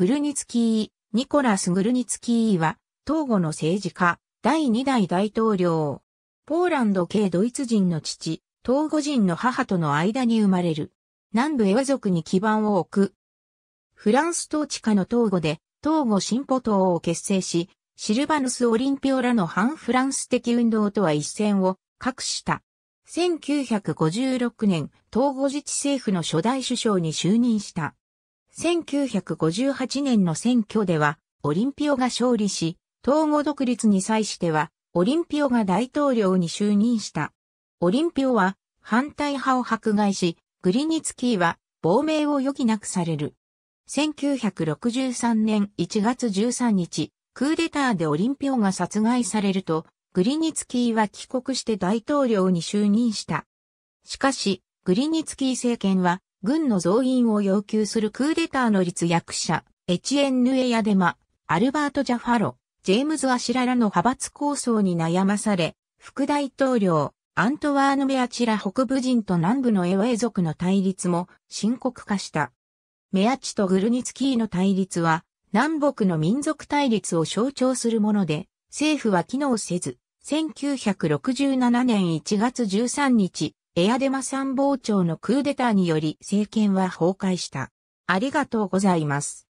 グルニツキー、ニコラス・グルニツキーは、東郷の政治家、第2代大統領。ポーランド系ドイツ人の父、東語人の母との間に生まれる。南部エワ族に基盤を置く。フランス統治下の東語で、東郷進歩党を結成し、シルバヌス・オリンピオらの反フランス的運動とは一線を画した。1956年、東郷自治政府の初代首相に就任した。1958年の選挙では、オリンピオが勝利し、統合独立に際しては、オリンピオが大統領に就任した。オリンピオは、反対派を迫害し、グリニツキーは、亡命を余儀なくされる。1963年1月13日、クーデターでオリンピオが殺害されると、グリニツキーは帰国して大統領に就任した。しかし、グリニツキー政権は軍の増員を要求するクーデターの立役者、エチエンヌエ・ヤデマ、アルバート・ジャファロ、ジェームズ・アシララの派閥構想に悩まされ、副大統領、アントワーヌ・メアチラ北部人と南部のエウェイ族の対立も深刻化した。メアチとグルニツキーの対立は、南北の民族対立を象徴するもので、政府は機能せず、1967年1月13日、エアデマ参謀長のクーデターにより政権は崩壊した。ありがとうございます。